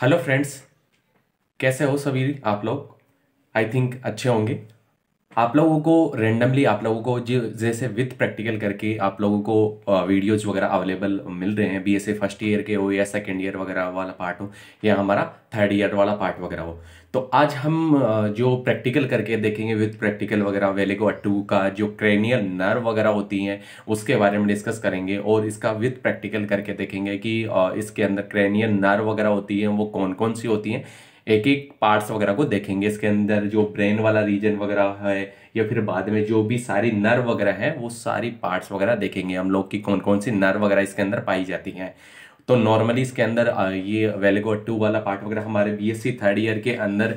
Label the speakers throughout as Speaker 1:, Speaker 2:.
Speaker 1: hello friends कैसे हो सभी आप लोग आई थिंक अच्छे होंगे आप लोगों को रेंडमली आप लोगों को जो जैसे विथ प्रैक्टिकल करके आप लोगों को वीडियोज वगैरह अवेलेबल मिल रहे हैं बीएसए फर्स्ट ईयर के हो या सेकेंड ईयर वगैरह वाला पार्ट हो या हमारा थर्ड ईयर वाला पार्ट वगैरह हो तो आज हम जो प्रैक्टिकल करके देखेंगे विद प्रैक्टिकल वगैरह वेलेगो टू का जो क्रेनियल नर्व वगैरह होती हैं उसके बारे में डिस्कस करेंगे और इसका विद प्रैक्टिकल करके देखेंगे कि इसके अंदर क्रेनियल नर्व वगैरह होती हैं वो कौन कौन सी होती हैं एक एक पार्ट्स वगैरह को देखेंगे इसके अंदर जो ब्रेन वाला रीजन वगैरह है या फिर बाद में जो भी सारी नर्व वगैरह है वो सारी पार्ट्स वगैरह देखेंगे हम लोग की कौन कौन सी नर्व वगैरह इसके अंदर पाई जाती हैं तो नॉर्मली इसके अंदर ये वेलेगो अट्टू वाला पार्ट वगैरह हमारे बीएससी थर्ड ईयर के अंदर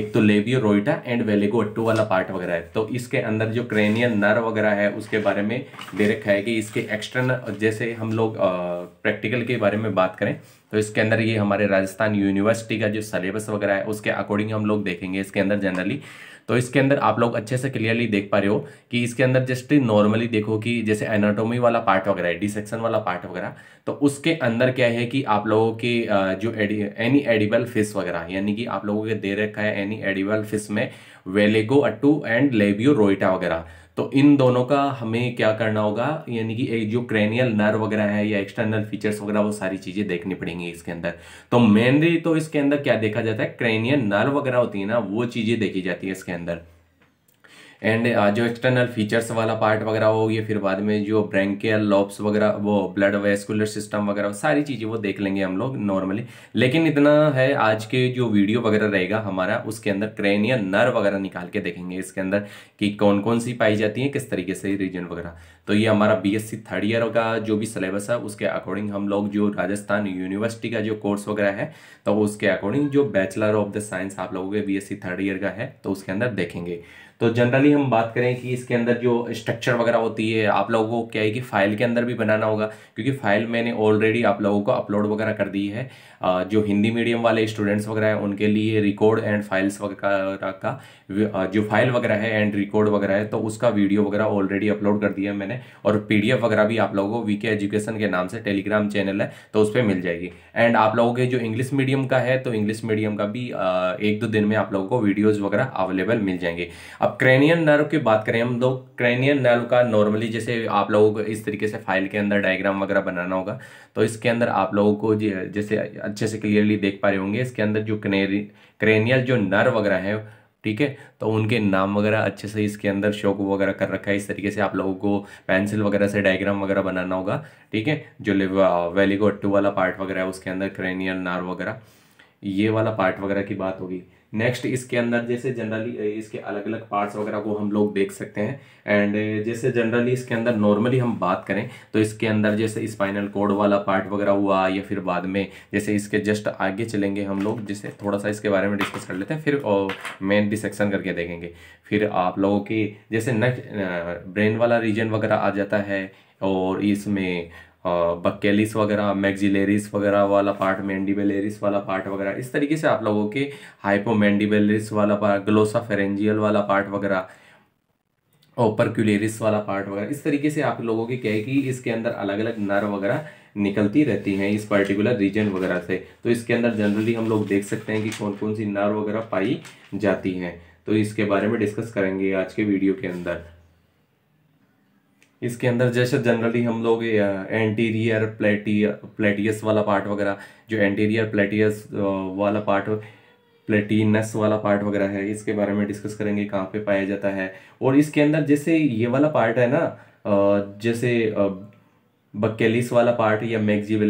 Speaker 1: एक तो लेवियो रोइटा एंड वेलेगो अट्टू वाला पार्ट वगैरह है तो इसके अंदर जो क्रेनियल नर्व वगैरह है उसके बारे में दे रखा है कि इसके एक्सटर्नल जैसे हम लोग प्रैक्टिकल के बारे में बात करें तो इसके अंदर ये हमारे राजस्थान यूनिवर्सिटी का जो सलेबस वगैरह है उसके अकॉर्डिंग हम लोग देखेंगे इसके अंदर जनरली तो इसके अंदर आप लोग अच्छे से क्लियरली देख पा रहे हो कि इसके अंदर जस्ट नॉर्मली देखो कि जैसे एनाटोमी वाला पार्ट वगैरह है डिसेक्शन वाला पार्ट वगैरह तो उसके अंदर क्या है कि आप लोगों के जो एनी एडिबल फिश वगैरह यानी कि आप लोगों के दे रखा है एनी एडिबल फिश में वेलेगो अट्टू एंड लेबियो रोइटा वगैरह तो इन दोनों का हमें क्या करना होगा यानी कि जो क्रेनियल नर्व वगैरह है या एक्सटर्नल फीचर्स वगैरह वो सारी चीजें देखनी पड़ेंगी इसके अंदर तो मेनली तो इसके अंदर क्या देखा जाता है क्रेनियल नर्व वगैरह होती है ना वो चीजें देखी जाती है इसके अंदर एंड uh, जो एक्सटर्नल फीचर्स वाला पार्ट वगैरह हो ये फिर बाद में जो ब्रैंकियल लॉब्स वगैरह वो ब्लड वेस्कुलर सिस्टम वगैरह सारी चीज़ें वो देख लेंगे हम लोग नॉर्मली लेकिन इतना है आज के जो वीडियो वगैरह रहेगा हमारा उसके अंदर क्रेनियल नर्व वगैरह निकाल के देखेंगे इसके अंदर कि कौन कौन सी पाई जाती है किस तरीके से रीजन वगैरह तो ये हमारा बी एस थर्ड ईयर का जो भी सिलेबस है उसके अकॉर्डिंग हम लोग जो राजस्थान यूनिवर्सिटी का जो कोर्स वगैरह है तो उसके अकॉर्डिंग जो बैचलर ऑफ द साइंस आप लोगों के बी एस थर्ड ईयर का है तो उसके अंदर देखेंगे तो जनरली हम बात करें कि इसके अंदर जो स्ट्रक्चर वगैरह होती है आप लोगों को क्या है कि फ़ाइल के अंदर भी बनाना होगा क्योंकि फ़ाइल मैंने ऑलरेडी आप लोगों को अपलोड वगैरह कर दी है जो हिंदी मीडियम वाले स्टूडेंट्स वगैरह हैं उनके लिए रिकॉर्ड एंड फाइल्स वगैरह का जो फाइल वगैरह है एंड रिकॉर्ड वगैरह है तो उसका वीडियो वगैरह ऑलरेडी अपलोड कर दिया है मैंने और पी वगैरह भी आप लोगों को वीके एजुकेशन के नाम से टेलीग्राम चैनल है तो उस पर मिल जाएगी एंड आप लोगों के जो इंग्लिश मीडियम का है तो इंग्लिश मीडियम का भी एक दो दिन में आप लोगों को वीडियोज वगैरह अवेलेबल मिल जाएंगे अब क्रेनियन नर्व की बात करें हम लोग क्रेनियन नर्व का नॉर्मली जैसे आप लोगों को इस तरीके से फाइल के अंदर डायग्राम वगैरह बनाना होगा तो इसके अंदर आप लोगों को जैसे अच्छे से क्लियरली देख पा रहे होंगे इसके अंदर जो कनेरी क्रेनियल जो नर्व वगैरह है ठीक है तो उनके नाम वगैरह अच्छे से इसके अंदर शोक वगैरह कर रखा है इस तरीके से आप लोगों को पेंसिल वगैरह से डायग्राम वगैरह बनाना होगा ठीक है जो वैली को अट्टू वाला पार्ट वगैरह है उसके अंदर क्रेनियल नार वगैरह ये वाला पार्ट वगैरह की बात होगी नेक्स्ट इसके अंदर जैसे जनरली इसके अलग अलग पार्ट्स वगैरह को हम लोग देख सकते हैं एंड जैसे जनरली इसके अंदर नॉर्मली हम बात करें तो इसके अंदर जैसे स्पाइनल कोड वाला पार्ट वगैरह हुआ या फिर बाद में जैसे इसके जस्ट आगे चलेंगे हम लोग जैसे थोड़ा सा इसके बारे में डिस्कस कर लेते हैं फिर मेन डिसेक्शन करके देखेंगे फिर आप लोगों की जैसे नेक्स्ट ब्रेन वाला रीजन वगैरह आ जाता है और इसमें बक्केलिस वगैरह मैगजिलेरिस वगैरह वाला पार्ट मैंडिबेलेरिस वाला पार्ट वगैरह इस तरीके से आप लोगों के हाइपोमैंडिबेलेरिस वाला पार्ट ग्लोसाफेरेंजियल वाला पार्ट वगैरह ओपरक्यूलेरिस वाला पार्ट वगैरह इस तरीके से आप लोगों की कहे कि इसके अंदर अलग अलग नर वगैरह निकलती रहती हैं इस पर्टिकुलर रीजन वगैरह से तो इसके अंदर जनरली हम लोग देख सकते हैं कि कौन कौन सी नर वगैरह पाई जाती हैं तो इसके बारे में डिस्कस करेंगे आज के वीडियो के अंदर इसके अंदर जैसे जनरली हम लोग एंटीरियर प्लेटी प्लेटियस वाला पार्ट वगैरह जो एंटीरियर प्लेटियस वाला पार्ट प्लेटिनस वाला पार्ट वगैरह है इसके बारे में डिस्कस करेंगे कहाँ पे पाया जाता है और इसके अंदर जैसे ये वाला पार्ट है ना जैसे बकेलिस वाला पार्ट या मैगजिल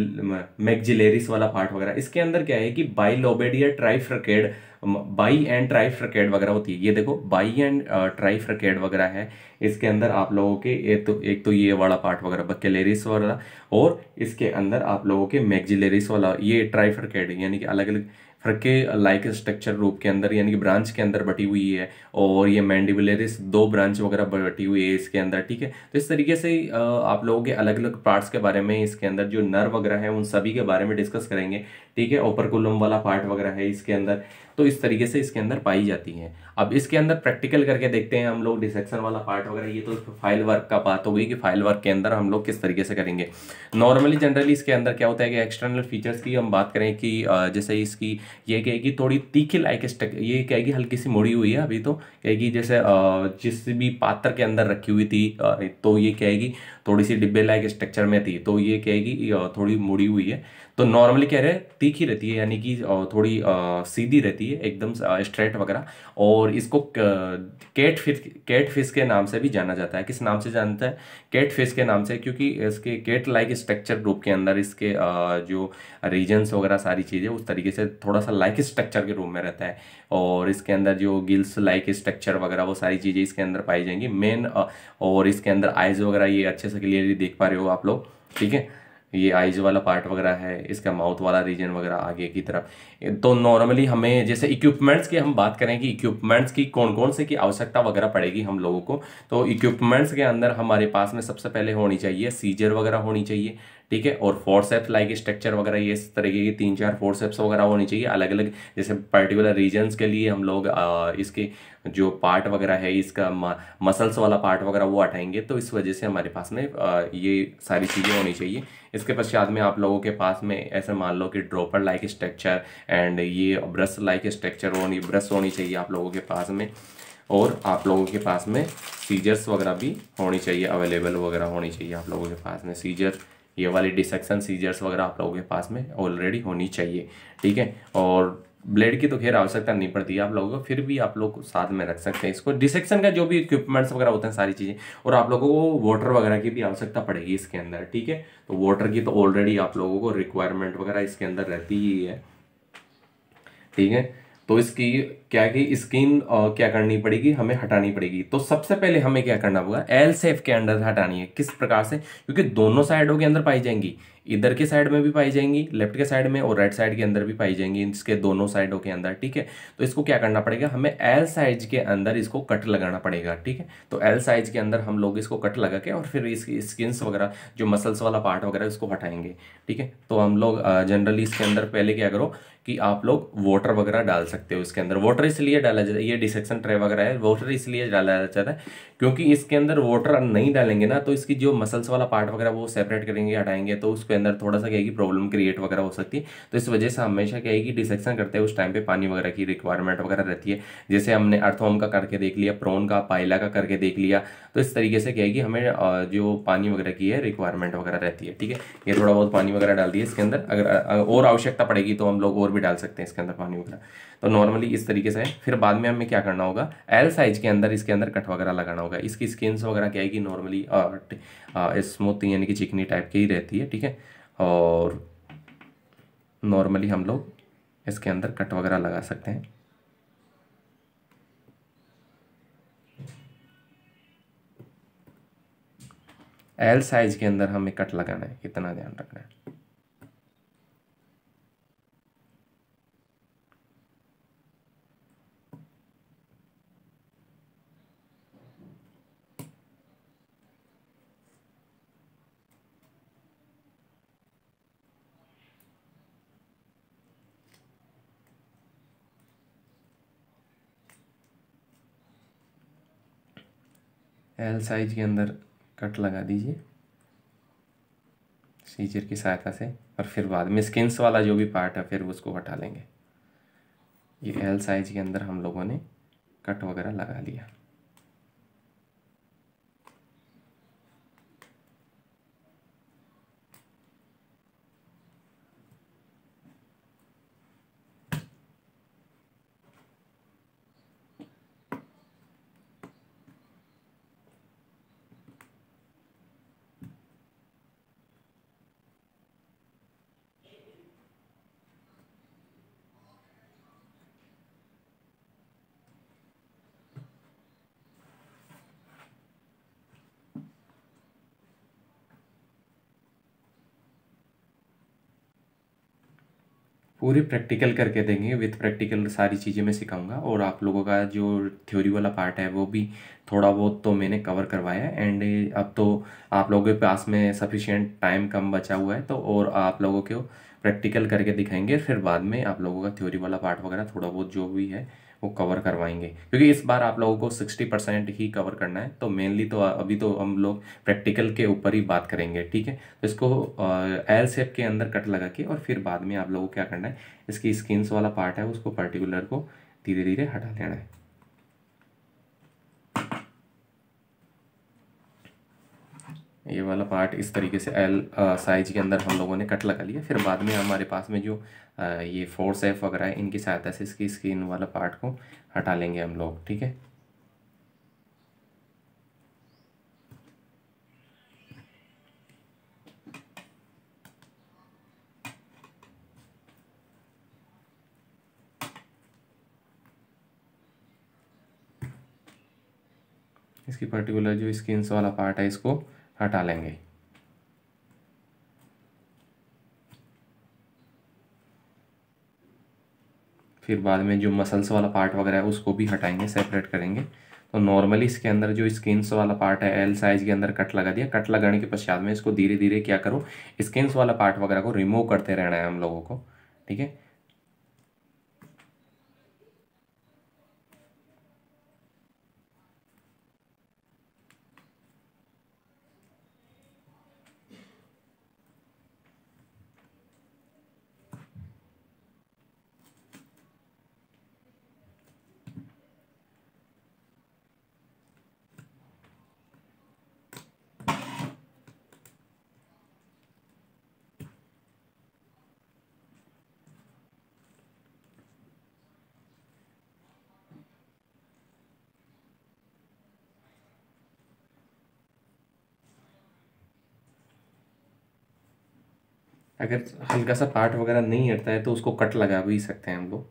Speaker 1: मैगजिलेरिस वाला पार्ट वगैरह इसके अंदर क्या है कि बाइलोबेडिया trifurcate bi and trifurcate वगैरह होती है ये देखो बाई एंड ट्राई फ्रकेड वगैरह है इसके अंदर आप लोगों के एक तो एक तो ये वाला पार्ट वगैरह बकेलेरिस वाला और इसके अंदर आप लोगों के मैगजिलेरिस वाला ये ट्राई फ्रकेड यानी कि अलग अलग फ्रके लाइक स्ट्रक्चर रूप के अंदर यानी कि ब्रांच के अंदर बटी हुई है और ये मैंडिबुलरिस दो ब्रांच वगैरह बटी हुई है इसके अंदर ठीक है तो इस तरीके से आप लोगों के अलग अलग पार्ट्स के बारे में इसके अंदर जो नर वगैरह है उन सभी के बारे में डिस्कस करेंगे ठीक है ओपर कुलम वाला पार्ट वगैरह है इसके अंदर तो इस तरीके से इसके अंदर पाई जाती है अब इसके अंदर प्रैक्टिकल करके देखते हैं हम लोग डिसेक्शन वाला पार्ट वगैरह ये तो फाइल वर्क का बात हो गई कि फाइल वर्क के अंदर हम लोग किस तरीके से करेंगे नॉर्मली जनरली इसके अंदर क्या होता है कि एक्सटर्नल फीचर्स की हम बात करें कि जैसे इसकी ये कहेगी थोड़ी तीखी लाइक स्टक ये कहेगी हल्की सी मुड़ी हुई है अभी तो कहेगी जैसे जिस भी पात्र के अंदर रखी हुई थी तो ये कहेगी थोड़ी सी डिब्बे लाइक स्ट्रक्चर में थी तो ये कहेगी थोड़ी मुड़ी हुई है तो नॉर्मली क्या रहे तीखी रहती है यानी कि थोड़ी सीधी रहती है एकदम स्ट्रेट वगैरह और इसको कैट फिश कैट फिश के नाम से भी जाना जाता है किस नाम से जानता है कैट फिश के नाम से क्योंकि इसके कैट लाइक स्ट्रक्चर रूप के अंदर इसके जो रीजन्स वगैरह सारी चीज़ें उस तरीके से थोड़ा सा लाइक स्ट्रक्चर के रूप में रहता है और इसके अंदर जो गिल्स लाइक स्ट्रक्चर वगैरह वो सारी चीज़ें इसके अंदर पाई जाएंगी मेन और इसके अंदर आइज़ वगैरह ये अच्छे से क्लियरली देख पा रहे हो आप लोग ठीक है ये आइज वाला पार्ट वगैरह है इसका माउथ वाला रीजन वगैरह आगे की तरफ तो नॉर्मली हमें जैसे इक्विपमेंट्स की हम बात करें कि इक्विपमेंट्स की कौन कौन से की आवश्यकता वगैरह पड़ेगी हम लोगों को तो इक्विपमेंट्स के अंदर हमारे पास में सबसे पहले होनी चाहिए सीजर वगैरह होनी चाहिए ठीक है और फोर्सेप्स लाइक स्ट्रक्चर वगैरह ये इस तरीके की तीन चार फोर्सेप्स वगैरह होनी चाहिए अलग अलग जैसे पर्टिकुलर रीजन्स के लिए हम लोग इसके जो पार्ट वगैरह है इसका मसल्स वाला पार्ट वगैरह वो हटाएंगे तो इस वजह से हमारे पास में ये सारी चीज़ें होनी चाहिए इसके पश्चात में आप लोगों के पास में ऐसे मान लो कि ड्रॉपर लाइक स्ट्रक्चर एंड ये ब्रश लाइक स्ट्रक्चर होनी ब्रश होनी चाहिए आप लोगों के पास में और आप लोगों के पास में सीजर्स वगैरह भी होनी चाहिए अवेलेबल वगैरह होनी चाहिए आप लोगों के पास में सीजर ये वाली डिसेक्शन सीजर्स वगैरह आप लोगों के पास में ऑलरेडी होनी चाहिए ठीक है और ब्लेड की तो खैर आवश्यकता नहीं पड़ती है आप लोगों को फिर भी आप लोग साथ में रख सकते हैं इसको डिसेक्शन का जो भी इक्विपमेंट्स वगैरह होते हैं सारी चीज़ें और आप लोगों को वाटर वगैरह की भी आवश्यकता पड़ेगी इसके अंदर ठीक है तो वाटर की तो ऑलरेडी आप लोगों को रिक्वायरमेंट वगैरह इसके अंदर रहती ही है ठीक है तो इसकी क्या की स्किन क्या करनी पड़ेगी हमें हटानी पड़ेगी तो सबसे पहले हमें क्या करना होगा एल सेफ के अंडर हटानी है किस प्रकार से क्योंकि दोनों साइडों के अंदर पाई जाएंगी इधर के साइड में भी पाई जाएंगी लेफ्ट के साइड में और राइट साइड के अंदर भी पाई जाएंगी इसके दोनों साइडों के अंदर ठीक है तो इसको क्या करना पड़ेगा हमें एल साइज के अंदर इसको कट लगाना पड़ेगा ठीक है तो एल साइज के अंदर हम लोग इसको कट लगा के और फिर इसकी स्किन्स वगैरह जो मसल्स वाला पार्ट वगैरह इसको हटाएंगे ठीक है तो हम लोग जनरली इसके अंदर पहले क्या करो कि आप लोग वाटर वगैरह डाल सकते हो इसके अंदर वाटर इसलिए डाला जाता है ये डिसेक्शन ट्रे वगैरह है वाटर इसलिए डाला जाता है क्योंकि इसके अंदर वाटर नहीं डालेंगे ना तो इसकी जो मसल्स वाला पार्ट वगैरह वो सेपरेट करेंगे हटाएंगे तो उसको उसके अंदर थोड़ा सा क्या है कि प्रॉब्लम क्रिएट वगैरह हो सकती है तो इस वजह से हमेशा क्या है कि डिसेक्शन करते हैं उस टाइम पे पानी वगैरह की रिक्वायरमेंट वगैरह रहती है जैसे हमने अर्थोम का करके देख लिया प्रोन का पाइला का करके देख लिया तो इस तरीके से क्या है कि हमें जो पानी वगैरह की है रिक्वायरमेंट वगैरह रहती है ठीक है ये थोड़ा बहुत पानी वगैरह डाल दिए इसके अंदर अगर और आवश्यकता पड़ेगी तो हम लोग और भी डाल सकते हैं इसके अंदर पानी वगैरह तो नॉर्मली इस तरीके से फिर बाद में हमें क्या करना होगा एल साइज के अंदर इसके अंदर कट वगैरह लगाना होगा इसकी स्किन वगैरह क्या है कि नॉर्मली स्मूथ यानी कि चिकनी टाइप की ही रहती है ठीक है और नॉर्मली हम लोग इसके अंदर कट वगैरह लगा सकते हैं एल साइज के अंदर हमें कट लगाना है कितना ध्यान रखना है एल साइज के अंदर कट लगा दीजिए सीजर की सहायता से और फिर बाद में स्किन्स वाला जो भी पार्ट है फिर उसको हटा लेंगे ये एल साइज के अंदर हम लोगों ने कट वगैरह लगा लिया पूरी प्रैक्टिकल करके देंगे विथ प्रैक्टिकल सारी चीज़ें मैं सिखाऊंगा और आप लोगों का जो थ्योरी वाला पार्ट है वो भी थोड़ा बहुत तो मैंने कवर करवाया है एंड अब तो आप लोगों के पास में सफिशेंट टाइम कम बचा हुआ है तो और आप लोगों को प्रैक्टिकल करके दिखाएंगे फिर बाद में आप लोगों का थ्योरी वाला पार्ट वगैरह थोड़ा बहुत जो भी है वो कवर करवाएंगे क्योंकि इस बार आप लोगों को सिक्सटी परसेंट ही कवर करना है तो मेनली तो अभी तो हम लोग प्रैक्टिकल के ऊपर ही बात करेंगे ठीक है तो इसको एल सेप के अंदर कट लगा के और फिर बाद में आप लोगों को क्या करना है इसकी स्किन्स वाला पार्ट है उसको पर्टिकुलर को धीरे धीरे हटा लेना है ये वाला पार्ट इस तरीके से एल साइज के अंदर हम लोगों ने कट लगा लिया फिर बाद में हमारे पास में जो आ, ये फोर्स एफ वगैरह है इनकी सहायता से इसकी स्क्रीन वाला पार्ट को हटा लेंगे हम लोग ठीक है इसकी पर्टिकुलर जो स्किन्स वाला पार्ट है इसको हटा लेंगे फिर बाद में जो मसल्स वाला पार्ट वगैरह है उसको भी हटाएंगे सेपरेट करेंगे तो नॉर्मली इसके अंदर जो स्किन्स वाला पार्ट है एल साइज के अंदर कट लगा दिया कट लगाने के पश्चात में इसको धीरे धीरे क्या करो स्किन्स वाला पार्ट वगैरह को रिमूव करते रहना है हम लोगों को ठीक है अगर हल्का सा पार्ट वगैरह नहीं हटता है तो उसको कट लगा भी सकते हैं हम लोग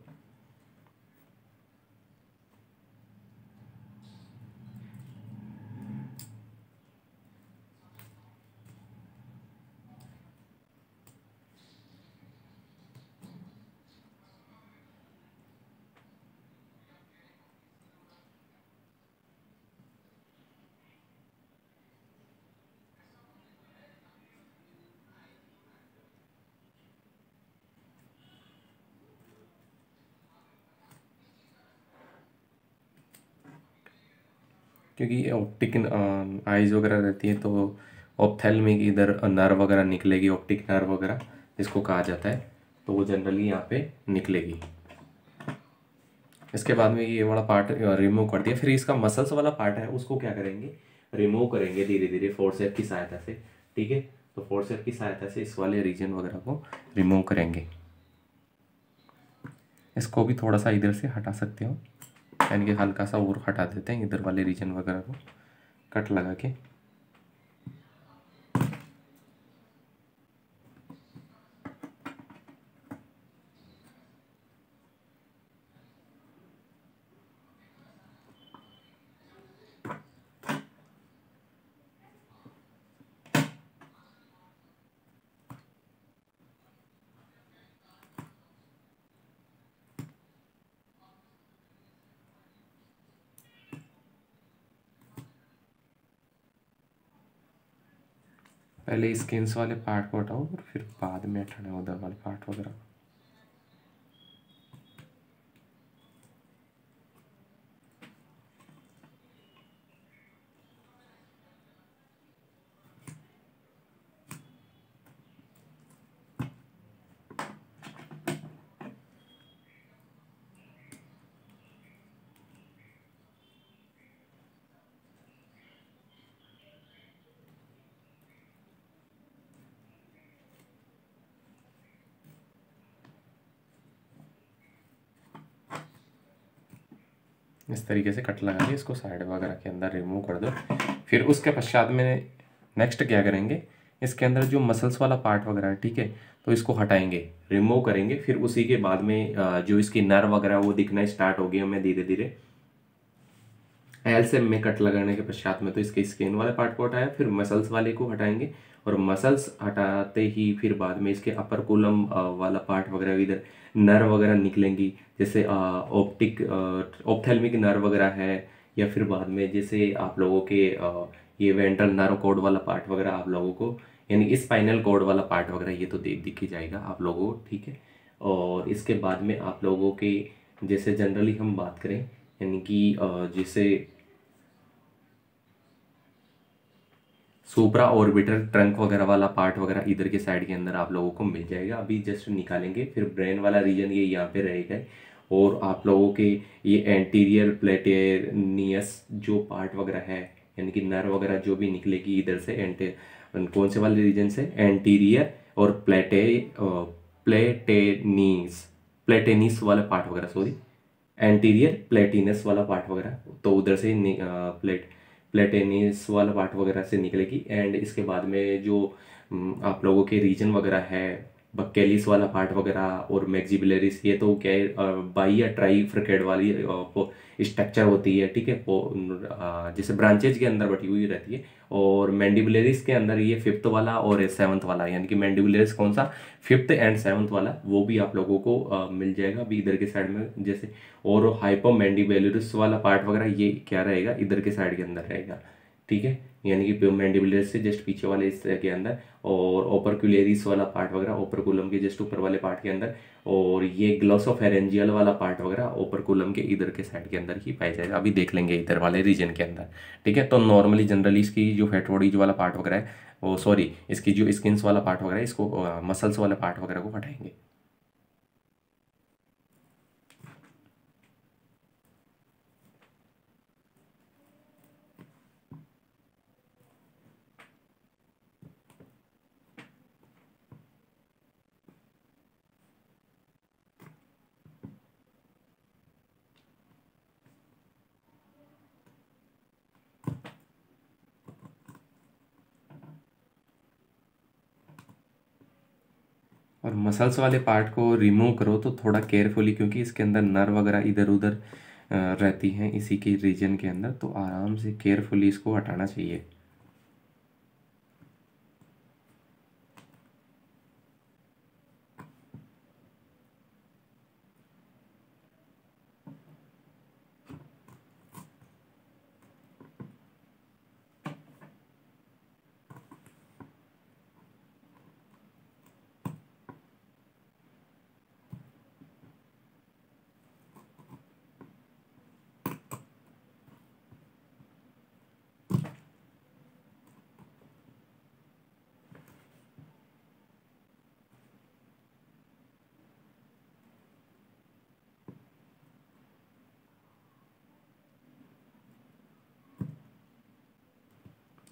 Speaker 1: क्योंकि ऑप्टिक आइज़ वगैरह रहती है तो ऑप्थेलमिक इधर नर्व वगैरह निकलेगी ऑप्टिक नर्व वगैरह जिसको कहा जाता है तो वो जनरली यहाँ पे निकलेगी इसके बाद में ये वाला पार्ट रिमूव कर दिया फिर इसका मसल्स वाला पार्ट है उसको क्या करेंगे रिमूव करेंगे धीरे धीरे फोर्सेप की सहायता से ठीक है तो फोर्सेप की सहायता से इस वाले रीजन वगैरह को रिमूव करेंगे इसको भी थोड़ा सा इधर से हटा सकते हो यानी कि हल्का सा और हटा देते हैं इधर वाले रीजन वगैरह को कट लगा के पहले स्किन्स वाले पार्ट को हटाओ और फिर बाद में हटाना उधर वाले पार्ट वगैरह इस तरीके से कट लगा के इसको साइड वगैरह के अंदर रिमूव कर दो फिर उसके पश्चात में नेक्स्ट क्या करेंगे इसके अंदर जो मसल्स वाला पार्ट वगैरह है ठीक है तो इसको हटाएंगे रिमूव करेंगे फिर उसी के बाद में जो इसकी नर वगैरह वो दिखना स्टार्ट हो गई हमें धीरे धीरे एल से में कट लगाने के पश्चात में तो इसके स्किन वाले पार्ट को हटाया फिर मसल्स वाले को हटाएंगे और मसल्स हटाते ही फिर बाद में इसके अपर कोलम वाला पार्ट वगैरह इधर नर्व वगैरह निकलेंगी जैसे ऑप्टिक ऑप्थेलमिक नर्व वगैरह है या फिर बाद में जैसे आप लोगों के ये वेंट्रल नर्व कोड वाला पार्ट वगैरह आप लोगों को यानी स्पाइनल कोड वाला पार्ट वगैरह ये तो देख दिख ही जाएगा आप लोगों को ठीक है और इसके बाद में आप लोगों के जैसे जनरली हम बात करें यानी कि जैसे सोपरा ऑर्बिटर ट्रंक वगैरह वाला पार्ट वगैरह इधर के साइड के अंदर आप लोगों को मिल जाएगा अभी जस्ट निकालेंगे फिर ब्रेन वाला रीजन ये यहाँ पे रहेगा और आप लोगों के ये एंटीरियर प्लेटेनियस जो पार्ट वगैरह है यानी कि नर वगैरह जो भी निकलेगी इधर से एंटे कौन से वाले रीजन से एंटीरियर और प्लेटे प्लेटेनिस प्लेटेनिस वाला पार्ट वगैरह सॉरी एंटीरियर प्लेटिनस वाला पार्ट वगैरह तो उधर से प्लेट प्लेटेनिस वाला पार्ट वगैरह से निकलेगी एंड इसके बाद में जो आप लोगों के रीजन वगैरह है बक्केलिस वाला पार्ट वगैरह और मैग्जीबिलरिस ये तो क्या बाई या ट्राई फ्रिकेड वाली स्ट्रक्चर होती है ठीक है जैसे ब्रांचेज के अंदर बटी हुई रहती है और मैंडिबुलरिस के अंदर ये फिफ्थ वाला और सेवंथ वाला यानी कि मैंडिबुलरिस कौन सा फिफ्थ एंड सेवन्थ वाला वो भी आप लोगों को आ, मिल जाएगा अभी इधर के साइड में जैसे और हाइपो मैंडिबुलरिस वाला पार्ट वगैरह ये क्या रहेगा इधर के साइड के अंदर रहेगा ठीक है यानी कि मैंडिबुलरिस से जस्ट पीछे वाले इस के अंदर और ओपरकुलेरिस वाला पार्ट वगैरह ओपरकुलम के जस्ट ऊपर वाले पार्ट के अंदर और ये ग्लोस एरेंजियल वाला पार्ट वगैरह ओपरकुलम के इधर के साइड के अंदर ही पाया जाएगा अभी देख लेंगे इधर वाले रीजन के अंदर ठीक है तो नॉर्मली जनरली इसकी जो बॉडीज वाला पार्ट वगैरह है वो सॉरी इसकी जो स्किन्स वाला पार्ट वगैरह इसको मसल्स वाला पार्ट वगैरह को हटाएंगे और मसल्स वाले पार्ट को रिमूव करो तो थोड़ा केयरफुली क्योंकि इसके अंदर नर वगैरह इधर उधर रहती हैं इसी के रीजन के अंदर तो आराम से केयरफुली इसको हटाना चाहिए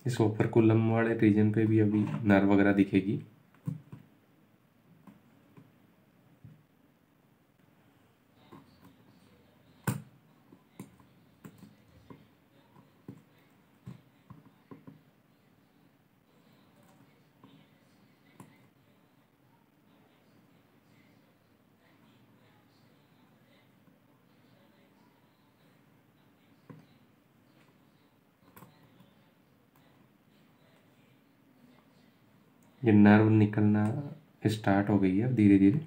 Speaker 1: इस ऊपर कोलम वाले रीजन पे भी अभी नर वगैरह दिखेगी ये नर्व निकलना स्टार्ट हो गई है धीरे धीरे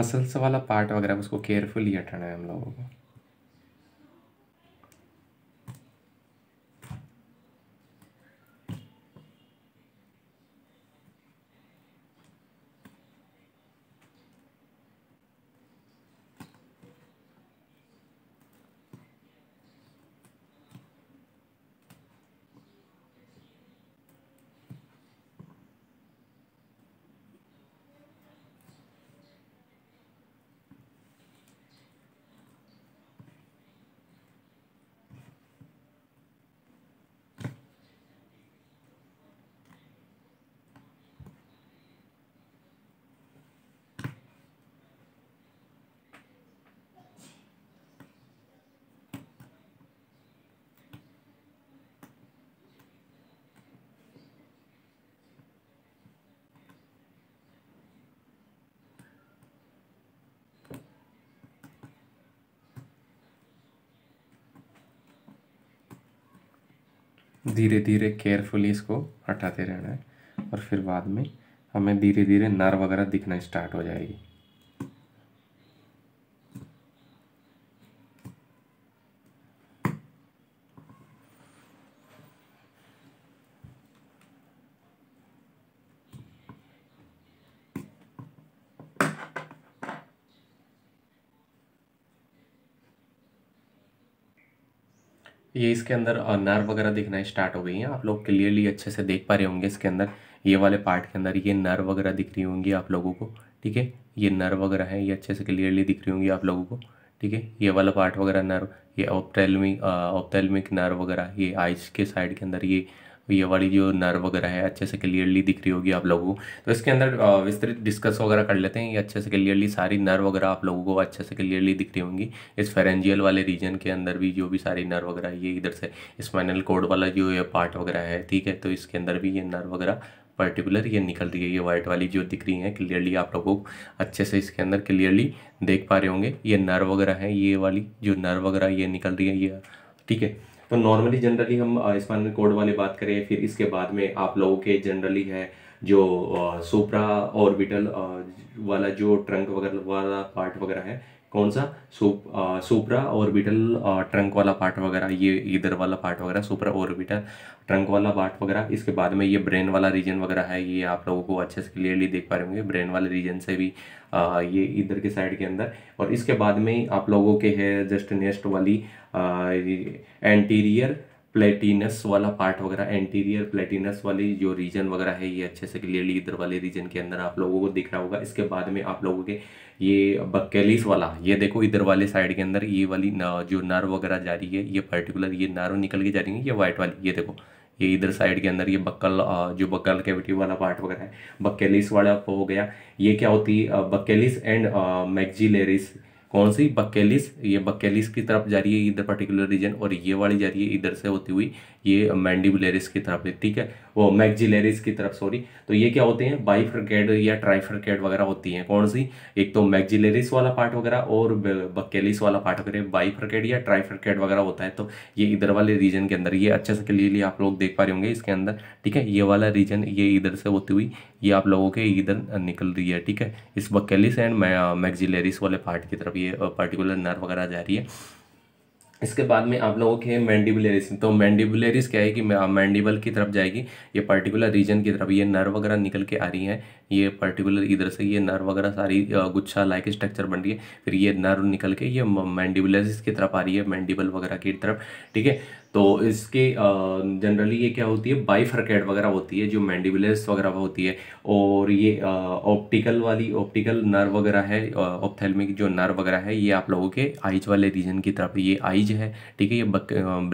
Speaker 1: मसल्स वाला पार्ट वगैरह उसको केयरफुली हटाना है हम लोगों को धीरे धीरे केयरफुली इसको हटाते रहना है और फिर बाद में हमें धीरे धीरे नर वगैरह दिखना स्टार्ट हो जाएगी इसके अंदर नर्व वगैरह दिखना स्टार्ट हो गई हैं आप लोग क्लियरली अच्छे से देख पा रहे होंगे इसके अंदर ये वाले पार्ट के अंदर ये नर्व वगैरह दिख रही होंगी आप लोगों को ठीक है ये नर्व वगैरह है ये अच्छे से क्लियरली दिख रही होंगी आप लोगों को ठीक है ये वाला पार्ट वगैरह नर्व ये ऑप्टेलमिक ऑप्टेलमिक नर्व वगैरह ये आइज के साइड के अंदर ये ये वाली जो नर्व वगैरह है अच्छे से क्लियरली दिख रही होगी आप लोगों को तो इसके अंदर विस्तृत डिस्कस वगैरह कर लेते हैं ये अच्छे से क्लियरली सारी नर्व वगैरह आप लोगों को अच्छे से क्लियरली दिख रही होंगी इस फेरेंजियल वाले रीजन के अंदर भी जो भी सारी नर्व वगैरह ये इधर से स्पाइनल कोड वाला जो ये पार्ट वगैरह है ठीक है तो इसके अंदर भी ये नर्व वगैरह पर्टिकुलर ये निकल रही है ये व्हाइट वाली जो दिख रही है क्लियरली आप लोगों को अच्छे से इसके अंदर क्लियरली देख पा रहे होंगे ये नर्व वगैरह है ये वाली जो नर्व वगैरह ये निकल रही है ये ठीक है तो नॉर्मली जनरली हम स्पाइनल कोड वाले बात करें फिर इसके बाद में आप लोगों के जनरली है जो सुप्रा ऑर्बिटल वाला जो ट्रंक वगैरह वाला पार्ट वगैरह है कौन सा सोप सोप्रा ऑर्बिटल ट्रंक वाला पार्ट वगैरह ये इधर वाला पार्ट वगैरह सोप्रा ऑर्बिटल ट्रंक वाला पार्ट वगैरह इसके बाद में ये ब्रेन वाला रीजन वगैरह है ये आप लोगों को अच्छे से क्लियरली देख पा रहे होंगे ब्रेन वाले रीजन से भी आ, ये इधर के साइड के अंदर और इसके बाद में आप लोगों के है जस्ट नेक्स्ट वाली एंटीरियर प्लेटिनस वाला पार्ट वगैरह एंटीरियर प्लेटिनस वाली जो रीजन वगैरह है ये अच्छे से क्लियरली इधर वाले रीजन के अंदर आप लोगों को दिख रहा होगा इसके बाद में आप लोगों के ये बक्केलिस वाला ये देखो इधर वाले साइड के अंदर ये वाली जो नर वगैरह जा रही है ये पर्टिकुलर ये नर निकल के जा रही है ये व्हाइट वाली ये देखो ये इधर साइड के अंदर ये बक्कल जो बक्कल कैविटी वाला पार्ट वगैरह है बक्केलिस वाला हो गया ये क्या होती है बक्केलिस एंड मैगजीलेरिस कौन सी बक्केलिस ये बक्केलिस की तरफ जा रही है इधर पर्टिकुलर रीजन और ये वाली जा रही है इधर से होती हुई ये मैंडिबुलरिस की तरफ है ठीक है वो मैगजिलेरिस की तरफ सॉरी तो ये क्या होते हैं बाइफ्रकेड या ट्राइफ्रकेड वगैरह होती हैं कौन सी एक तो मैगजिलेरिस वाला पार्ट वगैरह और बकेलिस वाला पार्ट वगैरह बाइफ्रकेड या ट्राइफ्रकेड वगैरह होता है तो ये इधर वाले रीजन के अंदर ये अच्छे से क्लियरली आप लोग देख पा रहे होंगे इसके अंदर ठीक है ये वाला रीजन ये इधर से होती हुई ये आप लोगों के इधर निकल रही है ठीक है इस बकेलिस एंड मैगजिलेरिस वाले पार्ट की तरफ ये पर्टिकुलर uh, नर्व वगैरह जा रही है इसके बाद में आप लोगों के मैंडिबुलरिस तो मैंडिबुलरिस क्या है कि मैंडिबल हाँ, की तरफ जाएगी ये पर्टिकुलर रीजन की तरफ ये नर्व वगैरह निकल के आ रही है ये पर्टिकुलर इधर से ये नर्व वगैरह सारी गुच्छा लाइक स्ट्रक्चर बन रही है फिर ये नर्व निकल के ये मैंडिबुलरिस की तरफ आ रही है मैंडिबल वगैरह की तरफ ठीक है तो इसके जनरली ये क्या होती है बाइफरकेट वगैरह होती है जो मैंडिबुलस वगैरह होती है और ये ऑप्टिकल वाली ऑप्टिकल नर्व वगैरह है ऑप्थेलमिक जो नर्व वगैरह है ये आप लोगों के आइज वाले रीजन की तरफ ये आइज है ठीक है ये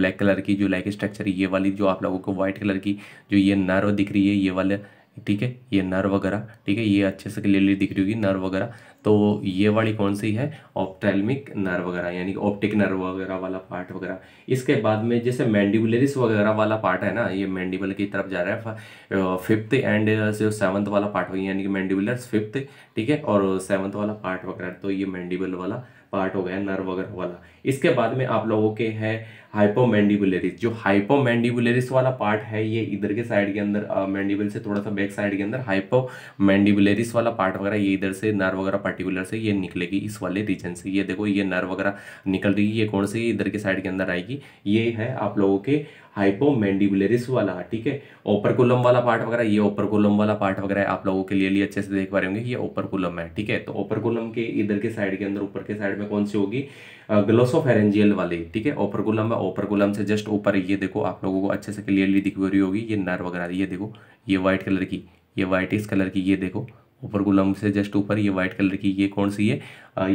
Speaker 1: ब्लैक कलर की जो लाइक स्ट्रक्चर ये वाली जो आप लोगों को वाइट कलर की जो ये नर्व दिख रही है ये वाले ठीक है ये नर्व वगैरह ठीक है ये अच्छे से क्लियरली दिख रही होगी नर्व वगैरह तो ये वाली कौन सी है ऑप्टेलमिक नर्व वगैरह यानी कि ऑप्टिक नर्व वगैरह वाला पार्ट वगैरह इसके बाद में जैसे मैंडिबुलरिस वगैरह वाला पार्ट है ना ये मैंडिबल की तरफ जा रहा है फिफ्थ एंड जो सेवन्थ वाला पार्ट हो यानी कि मैंडिबुलर फिफ्थ ठीक है और सेवन्थ वाला पार्ट वगैरह तो ये मैंडिबल वाला पार्ट हो गया नर्व वगैरह वाला इसके बाद में आप लोगों के है हाइपोमेंडिबुलरिस जो हाइपोमेंडिबुलरिस वाला पार्ट है ये इधर के साइड के अंदर मैंडिबल से थोड़ा सा बैक साइड के अंदर मैंडिबुलरिस वाला पार्ट वगैरह ये इधर से नर्व वगैरह पार्टिकुलर से ये निकलेगी इस वाले रीजन से ये देखो ये नर्व वगैरह निकल रही है ये कौन से इधर के साइड के अंदर आएगी ये है आप लोगों के हाइपोमेंडिबुलरिस वाला ठीक है ओपर कोलम वाला पार्ट वगैरह ये ओपर कोलम वाला पार्ट वगैरह आप लोगों के लिए लिए अच्छे से देख पा रहे होंगे ये ओपर कोलम है ठीक है तो ओपर कोलम के इधर के साइड के अंदर ऊपर के साइड में कौन सी होगी ग्लोसो फेरेंजियल वाले ठीक है ओपरगुलम है ओपरगुलम से जस्ट ऊपर ये देखो आप लोगों को अच्छे से क्लियरली दिख रही होगी ये नर वगैरह ये देखो ये व्हाइट कलर की ये व्हाइट कलर की ये देखो ओपरगुलम से जस्ट ऊपर ये व्हाइट कलर की ये कौन सी है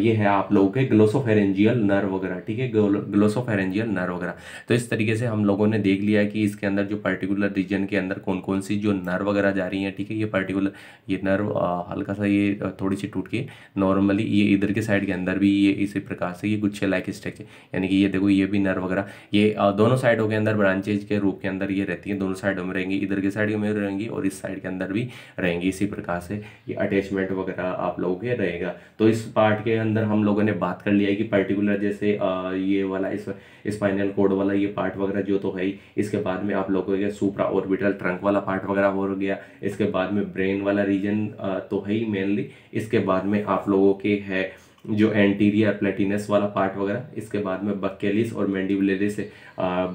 Speaker 1: ये है आप लोगों के ग्लोसोफेरेंजियल नर्व वगैरह ठीक है ग्लोसोफेरेंजियल नर्व वगैरह तो इस तरीके से हम लोगों ने देख लिया कि इसके अंदर जो पर्टिकुलर रीजन के अंदर कौन कौन सी जो नर्व वगैरह जा रही है ठीक है ये पर्टिकुलर ये नर्व हल्का सा ये थोड़ी सी टूट के नॉर्मली ये इधर के साइड के अंदर भी ये इसी प्रकार से ये गुच्छे लाइक स्ट्रक्चर यानी कि ये देखो ये भी नर्व वगैरह ये दोनों साइडों के अंदर ब्रांचेज के रूप के अंदर ये रहती है दोनों साइडों में रहेंगी इधर के साइड में रहेंगी और इस साइड के अंदर भी रहेंगी इसी प्रकार से ये अटैचमेंट वगैरह आप लोगों के रहेगा तो इस पार्ट के के अंदर हम लोगों ने बात कर लिया है कि पर्टिकुलर जैसे ये वाला इस स्पाइनल कोड वाला ये पार्ट वगैरह जो तो है ही इसके बाद में आप लोगों के सुपरा ऑर्बिटल ट्रंक वाला पार्ट वगैरह हो गया इसके बाद में ब्रेन वाला रीजन तो है ही मेनली इसके बाद में आप लोगों के है जो एंटीरियर प्लेटिनस वाला पार्ट वगैरह इसके बाद में बकेलिस और मैंडिबुलरिस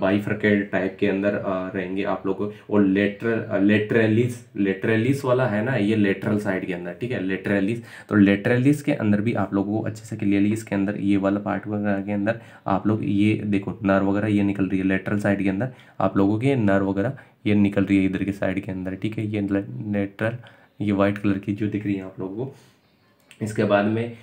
Speaker 1: बाइफ्रकेड टाइप के अंदर रहेंगे आप लोग और लेटर लेटरलिस लेटरलिस वाला है ना ये लेटरल साइड के अंदर ठीक है लेटरलिस तो लेटरलिस के अंदर भी आप लोगों को अच्छे से क्लियरली इसके अंदर ये वाला पार्ट वगैरह के अंदर आप लोग ये देखो नर वगैरह ये निकल रही है लेटरल साइड के अंदर आप लोगों के नर वगैरह ये निकल रही है इधर के साइड के अंदर ठीक है ये लेटरल ये व्हाइट कलर की जो दिख रही है आप लोगों को इसके बाद में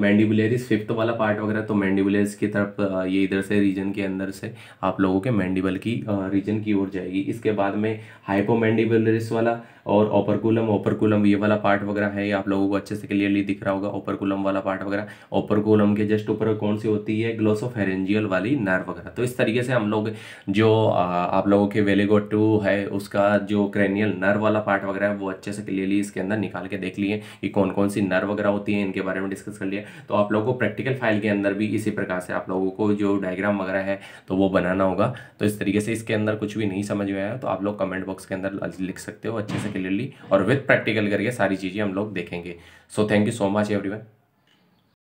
Speaker 1: मैंडिबुलरिस फिफ्थ वाला पार्ट वगैरह तो मैंडिबुलरिस की तरफ आ, ये इधर से रीजन के अंदर से आप लोगों के मैंडिबल की रीजन की ओर जाएगी इसके बाद में हाइपोमैंडिबुलरिस वाला और ओपरकुलम ओपरकुलम ये वाला पार्ट वगैरह है ये आप लोगों को अच्छे से क्लियरली दिख रहा होगा ओपरकुलम वाला पार्ट वगैरह ओपरकुलम के जस्ट ऊपर कौन सी होती है ग्लोसोफेरेंजियल वाली नर्व वगैरह तो इस तरीके से हम लोग जो आप लोगों के वेलेगो टू है उसका जो क्रेनियल नर्व वाला पार्ट वगैरह है वो अच्छे से क्लियरली इसके अंदर निकाल के देख लिए कि कौन कौन सी नर्व वगैरह होती है इनके बारे में डिस्कस कर लिया तो आप लोगों को प्रैक्टिकल फाइल के अंदर भी इसी प्रकार से आप लोगों को जो डायग्राम वगैरह है तो वो बनाना होगा तो इस तरीके से इसके अंदर कुछ भी नहीं समझ में आया तो आप लोग कमेंट बॉक्स के अंदर लिख सकते हो अच्छे से क्लियरली और विथ प्रैक्टिकल करके सारी चीज़ें हम लोग देखेंगे so thank you so much everyone